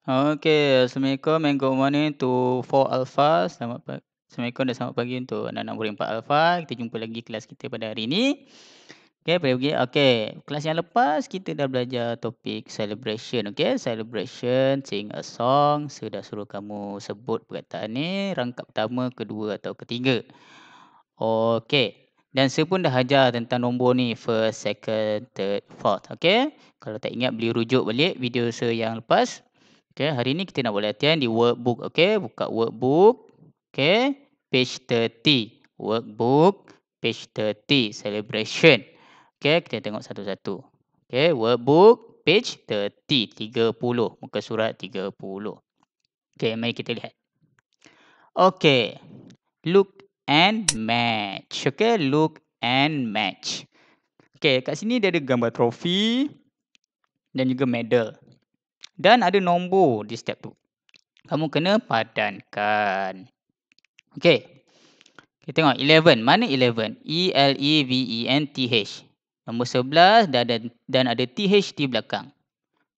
Okey, Assalamualaikum and good morning to 4 Alpha. Selamat pagi. Assalamualaikum dan selamat pagi untuk anak-anak murid 4 Alpha. Kita jumpa lagi kelas kita pada hari ini. Okey, pergi pergi. Okey, kelas yang lepas kita dah belajar topik celebration. Okey, celebration, sing a song. Saya dah suruh kamu sebut perkataan ni rangkap pertama, kedua atau ketiga. Okey. Dan saya pun dah ajar tentang nombor ni first, second, third, fourth. Okey. Kalau tak ingat beli rujuk balik video saya yang lepas. Okey, hari ni kita nak buat latihan di workbook. Okey, buka workbook. Okey, page 30. Workbook page 30 celebration. Okey, kita tengok satu-satu. Okey, workbook page 30 30 muka surat 30. Okey, mari kita lihat. Okey. Look and match. Okey, look and match. Okey, kat sini dia ada gambar trofi dan juga medal dan ada nombor di setiap tu. Kamu kena padankan. Okey. Kita tengok 11. Mana 11? E L E V E N T H. Nombor 11 dan ada, dan ada TH di belakang.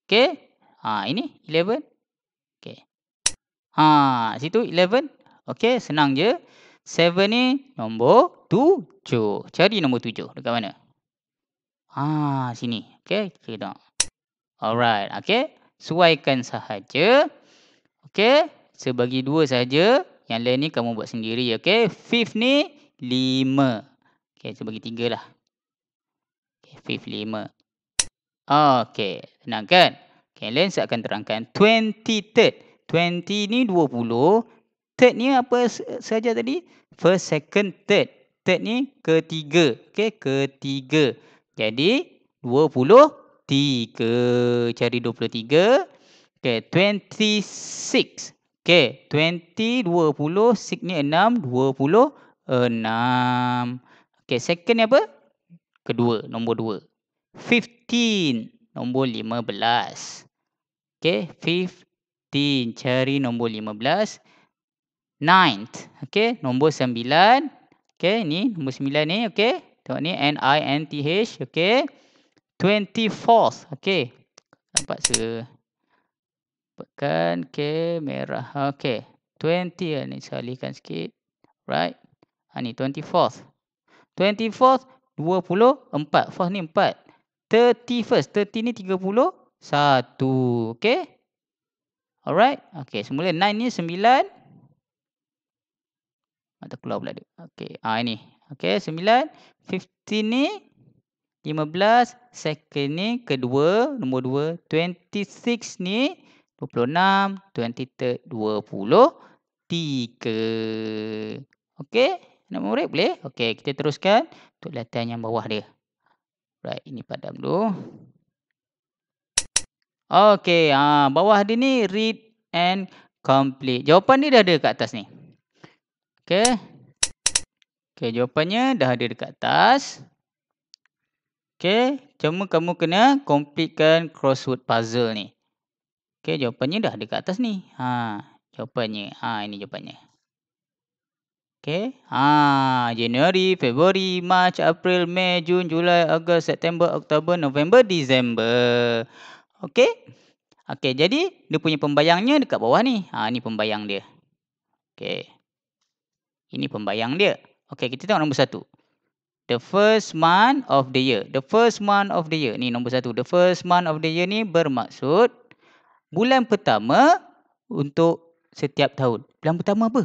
Okey. Ha ini 11. Okey. Ha situ 11. Okey, senang je. 7 ni nombor 7. Cari nombor 7 dekat mana? Ha sini. Okey, kita tengok. Alright, okey suaikan sahaja. Okey, sebagi dua sahaja. Yang lain ni kamu buat sendiri, okey. Fifth ni lima. Okey, sebagi tiga lah. Okay, fifth lima. Okey, senang kan? Okey, lain saya akan terangkan. Twenty third. Twenty ni dua puluh. Third ni apa saja tadi? First, second, third. Third ni ketiga. Okey, ketiga. Jadi, dua puluh tiga. Cari 23. Okay, 26. Okay, dua puluh six ni enam dua puluh enam. Okay, second ni apa? Kedua, nombor dua. Fifteen, nombor lima belas. Okay, fifteen cari nombor lima belas. Ninth, okay, nombor sembilan. Okay, ni nombor 9 ni, okay. Tengok ni, N-I-N-T-H, okay. 24th. Okey. Dapat se. Pekan ke merah. okay, 20 lah ni salihkan sikit. Right. Ha ni 24th. 24th 24. 4th ni 4. 31st. 30 ni 30. 1. okay, Alright. okay, Semula 9 ni 9. tak keluar pula dia. Okey. Ha ah, ini. okay, 9. 15 ni 15 second ni kedua nombor 2 26 ni 26 23 23 okey nak murid boleh okey kita teruskan untuk latihan yang bawah dia right ini padam dulu okey ha bawah dia ni read and complete jawapan ni dah ada kat atas ni okey okey jawapannya dah ada dekat atas Okey, cuma kamu kena completekan crossword puzzle ni. Okey, jawapannya dah dekat atas ni. Ha, jawapannya. Ha, ini jawapannya. Okey, ha, Januari, Februari, Mac, April, Mei, Jun, Julai, Ogos, September, Oktober, November, Disember. Okey. Okey, jadi dia punya pembayangnya dekat bawah ni. Ha, ni pembayang dia. Okey. Ini pembayang dia. Okey, kita tengok nombor satu. The first month of the year. The first month of the year. Ni nombor satu. The first month of the year ni bermaksud bulan pertama untuk setiap tahun. Bulan pertama apa?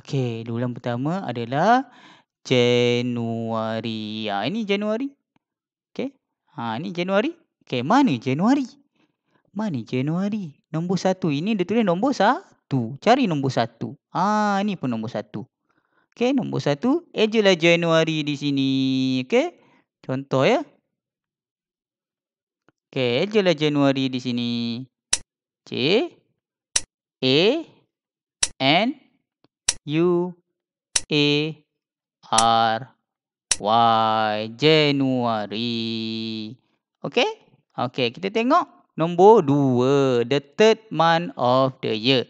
Okey, bulan pertama adalah Januari. Ha, ini Januari. Okey. Ha, ini Januari. Okey, mana Januari? Mana Januari? Nombor satu. Ini dia tulis nombor satu. Cari nombor satu. Ha, ini pun nombor satu. Okey, nombor satu. Angela Januari di sini. Okey. Contoh ya. Okey, Angela Januari di sini. J A. N. U. A. R. Y. Januari. Okey. okay, kita tengok. Nombor dua. The third month of the year.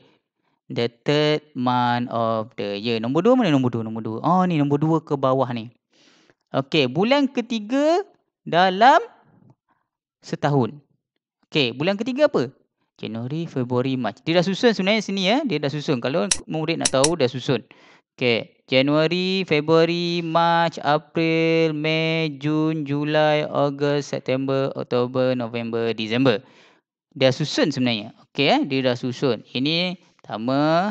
The third month of the year. Nombor dua mana nombor dua? Nombor dua. Oh ni nombor dua ke bawah ni. Okay. Bulan ketiga dalam setahun. Okay. Bulan ketiga apa? Januari, Februari, March. Dia dah susun sebenarnya sini ya. Dia dah susun. Kalau murid nak tahu dah susun. Okay. Januari, Februari, March, April, May, June, Julai, Ogos, September, Oktober, November, Disember. Dia susun sebenarnya. Okay. Eh? Dia dah susun. Ini pertama.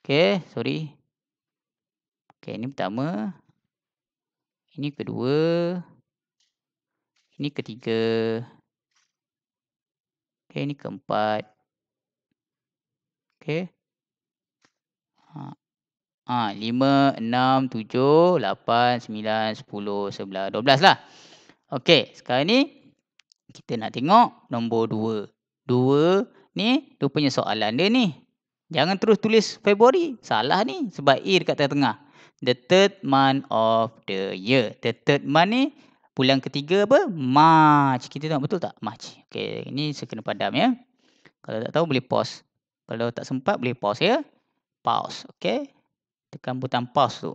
Okey, sorry. Okey, ini pertama. Ini kedua. Ini ketiga. Okey, ini keempat. Okey. Ha. Ha, enam, tujuh, lapan, sembilan, sepuluh, 10, dua belas lah. Okey, sekarang ni kita nak tengok nombor dua, dua. Ni rupanya soalan dia ni. Jangan terus tulis Februari. Salah ni. Sebab E dekat tengah-tengah. The third month of the year. The third month ni bulan ketiga apa? March. Kita tengok betul tak? March. Okay. Ini saya kena padam ya. Kalau tak tahu boleh pause. Kalau tak sempat boleh pause ya. Pause. Okay. Tekan butang pause tu.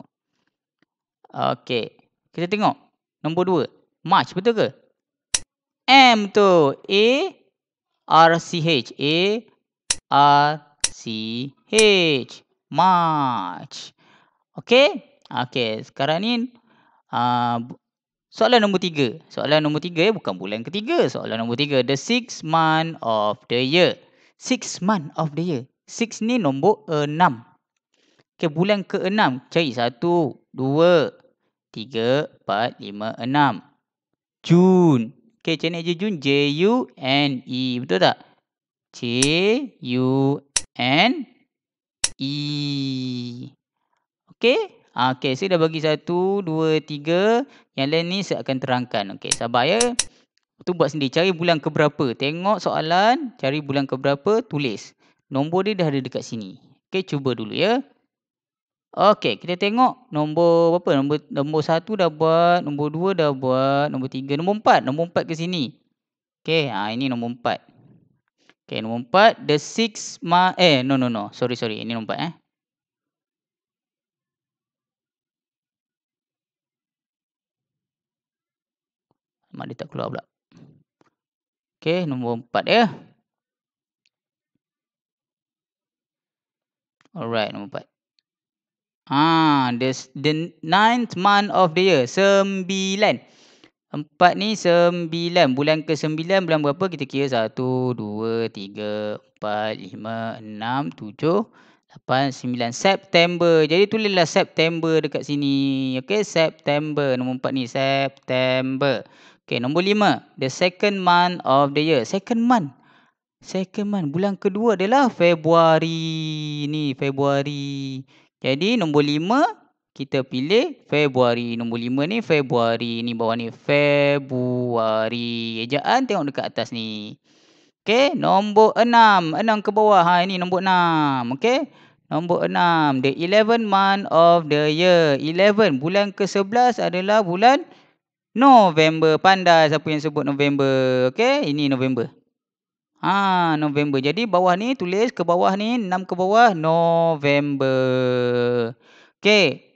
Okay. Kita tengok. Nombor dua. March betul ke? M tu. A. R C H A R C H March. okay? Okay, sekarang ni uh, soalan nombor tiga. Soalan nombor tiga ya, bukan bulan ketiga. Soalan nombor tiga, the six month of the year. Six month of the year. Six ni nombor enam. Okey, bulan ke enam. Cari satu, dua, tiga, empat, lima, enam. June. Okay, Cik Nek Jejun. J-U-N-E. Betul tak? J-U-N-E. Okay, ah, okay. saya dah bagi satu, dua, tiga. Yang lain ni saya akan terangkan. Okay, sabar ya. Tu buat sendiri. Cari bulan keberapa. Tengok soalan. Cari bulan keberapa. Tulis. Nombor dia dah ada dekat sini. Okay, cuba dulu ya. Okey, kita tengok nombor berapa? Nombor nombor 1 dah buat, nombor 2 dah buat, nombor 3, nombor 4. Nombor 4 ke sini. Okey, ha ini nombor 4. Okey, nombor 4 the 6 eh no no no, sorry sorry, ini nombor 4 eh. Mak dia tak keluar pula. Okey, nombor 4 ya. Alright, nombor 4. Ha, the, the ninth month of the year. Sembilan. Empat ni sembilan. Bulan ke sembilan, bulan berapa? Kita kira satu, dua, tiga, empat, lima, enam, tujuh, lapan, sembilan. September. Jadi tulislah September dekat sini. Okay, September. Nombor empat ni, September. Okay, nombor lima. The second month of the year. Second month. Second month. Bulan kedua adalah Februari. Ni, Februari. Februari. Jadi nombor 5 kita pilih Februari. Nombor 5 ni Februari. Ni bawah ni Februari. Ejaan tengok dekat atas ni. Okey, nombor 6. 6 ke bawah. Ha ini nombor 6. Okey. Nombor 6, the 11 month of the year. 11 bulan ke-11 adalah bulan November. Pandai siapa yang sebut November. Okey, ini November. Ha November. Jadi bawah ni tulis ke bawah ni 6 ke bawah November. Okey.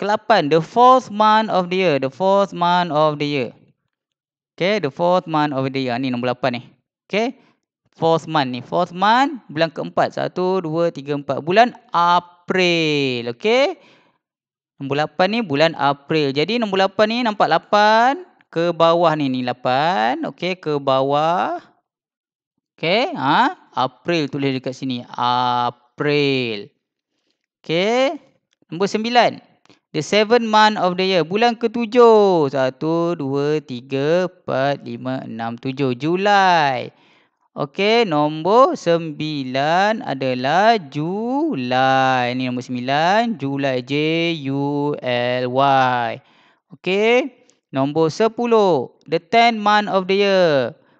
Kelapan the fourth month of the year, the fourth month of the year. Okey, the fourth month of the year ni nombor 8 ni. Okey. Fourth month ni, fourth month bulan keempat. 1 2 3 4 bulan April. Okey. Nombor 8 ni bulan April. Jadi nombor 8 ni nampak 8 ke bawah ni ni 8. Okey, ke bawah. Okey, ha? April tulis dekat sini. April. Okey. Nombor sembilan, The seventh month of the year. Bulan ketujuh. Satu, dua, tiga, empat, lima, enam, tujuh. Julai. Okey, nombor sembilan adalah Julai. Ini nombor sembilan. Julai. J-U-L-Y. Okey. Nombor sepuluh. The tenth month of the year.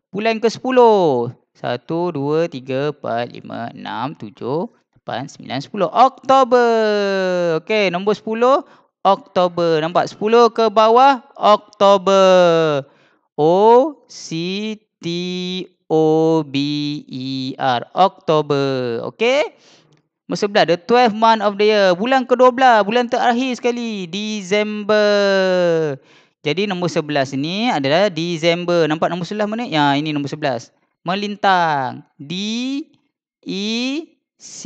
Bulan ke sepuluh. Satu, dua, tiga, empat, lima, enam, tujuh, 8, sembilan, sepuluh. Oktober. Okey, nombor sepuluh. Oktober. Nampak? sepuluh ke bawah. Oktober. O-C-T-O-B-E-R. Oktober. Okey. Nombor 11. The 12 month of the year. Bulan ke-12. dua Bulan terakhir sekali. December. Jadi nombor sebelas ni adalah December. Nampak nombor sebelah mana? Ya, ini nombor sebelas melintang. D, E, C,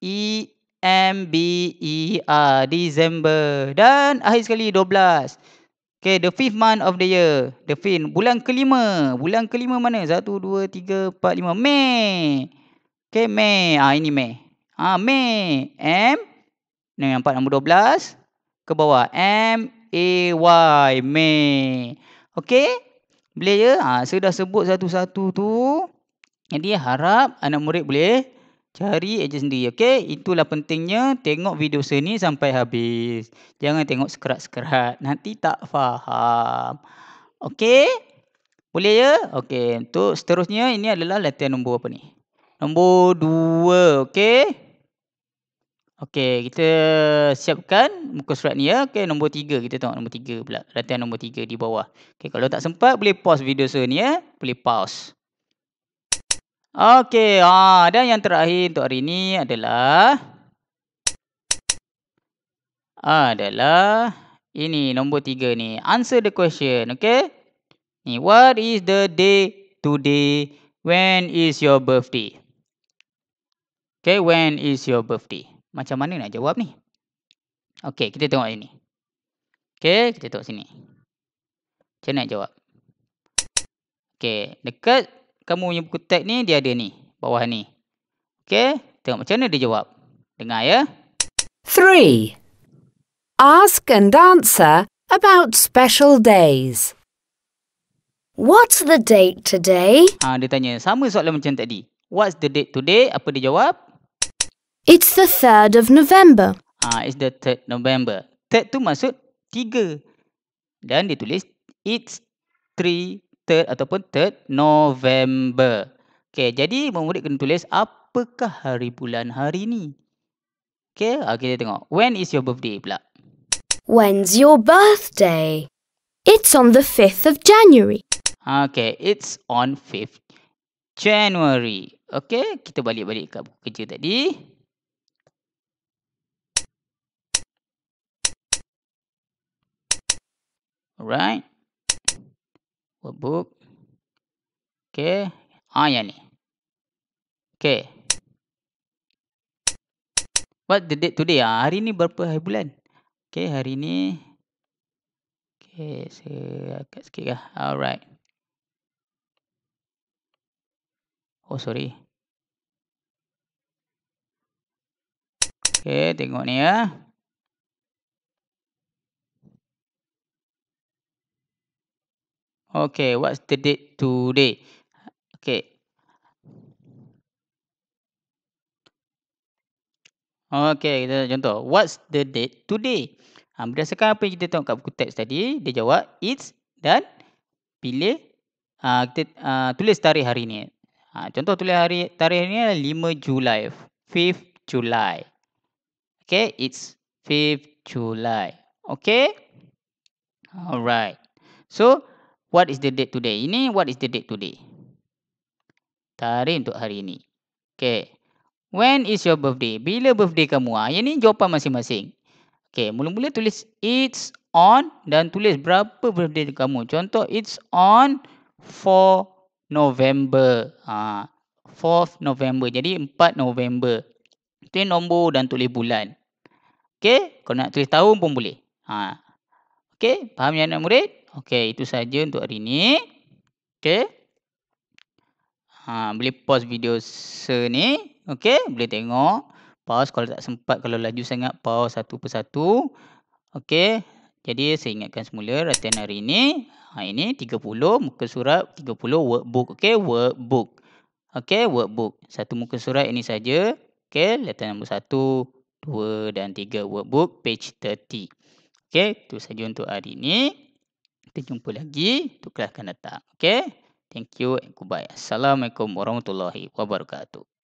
E, M, B, E, R. December. Dan akhir sekali 12. Okay, the fifth month of the year. The fifth. Bulan kelima. Bulan kelima mana? Satu, dua, tiga, empat, lima. May. Okay, May. Ah ini May. Ah May. M. Ini yang nombor dua belas. Ke bawah. M, A, Y. May. Okay. Boleh ya? Ha, saya dah sebut satu-satu tu. Jadi harap anak murid boleh cari aja sendiri. Okey? Itulah pentingnya tengok video saya ni sampai habis. Jangan tengok sekerat-sekerat. Nanti tak faham. Okey? Boleh ya? Okey. Untuk seterusnya ini adalah latihan nombor apa ni? Nombor dua. Okey? Okey, kita siapkan muka surat ni ya. Okey, nombor tiga. Kita tengok nombor tiga pula. Latihan nombor tiga di bawah. Okey, kalau tak sempat, boleh pause video saya ni ya. Boleh pause. Okey, ah, dan yang terakhir untuk hari ni adalah... Adalah... Ini, nombor tiga ni. Answer the question, okey? Ni, what is the day today? When is your birthday? Okay, when is your birthday? macam mana nak jawab ni? Okey, kita tengok ini. Okey, kita tengok sini. Macam nak jawab? Okey, dekat kamu punya buku teks ni, dia ada ni. Bawah ni. Okey, tengok macam mana dia jawab. Dengar ya. 3. Ask and answer about special days. What's the date today? Ha, dia tanya sama soalan macam tadi. What's the date today? Apa dia jawab? It's the 3rd of November. Ah, it's the 3rd November. 3rd tu maksud 3. Dan ditulis it's 3rd ataupun 3rd November. Okay, jadi murid kena tulis apakah hari bulan hari ni? Okay, uh, ah, kita tengok. When is your birthday pula? When's your birthday? It's on the 5th of January. Okay, it's on 5th January. Okay, kita balik-balik ke kerja tadi. Alright. Workbook. Okay. Ah, yang ni. Okay. What the date today? Ah? Hari ni berapa hari bulan? Okay, hari ni. Okay, saya agak sikit lah. Alright. Oh, sorry. Okay, tengok ni ya. Ah. Okay, what's the date today? Okay. Okay, kita tengok contoh. What's the date today? Ha, berdasarkan apa yang kita tengok kat buku teks tadi, dia jawab it's dan pilih ha, kita, ha, tulis tarikh hari ni. Ha, contoh tulis hari tarikh hari ni 5 Julai. 5 Julai. Okay, it's 5 Julai. Okay. Alright. So, What is the date today? Ini what is the date today? Tarikh untuk hari ini. Okay. When is your birthday? Bila birthday kamu? ah? ini jawapan masing-masing. Okay. Mula-mula tulis it's on dan tulis berapa birthday kamu. Contoh it's on 4 November. Ah, 4 November. Jadi 4 November. Tulis nombor dan tulis bulan. Okay. Kalau nak tulis tahun pun boleh. Ah. Okay. Faham ya anak murid? Okey, itu saja untuk hari ini. Okey. Ha, ah, boleh pause video sini. Okey, boleh tengok. Pause kalau tak sempat, kalau laju sangat, pause satu persatu. Okey, jadi saya ingatkan semula latihan hari ah, ini. Ha, ini 30 muka surat, 30 workbook. Okey, workbook. Okey, workbook. Satu muka surat ini saja. Okey, latihan nombor satu, dua dan tiga workbook page 30. Okey, itu saja untuk hari ini. Kita jumpa lagi untuk kelas akan datang. Okay? Thank you and goodbye. Assalamualaikum warahmatullahi wabarakatuh.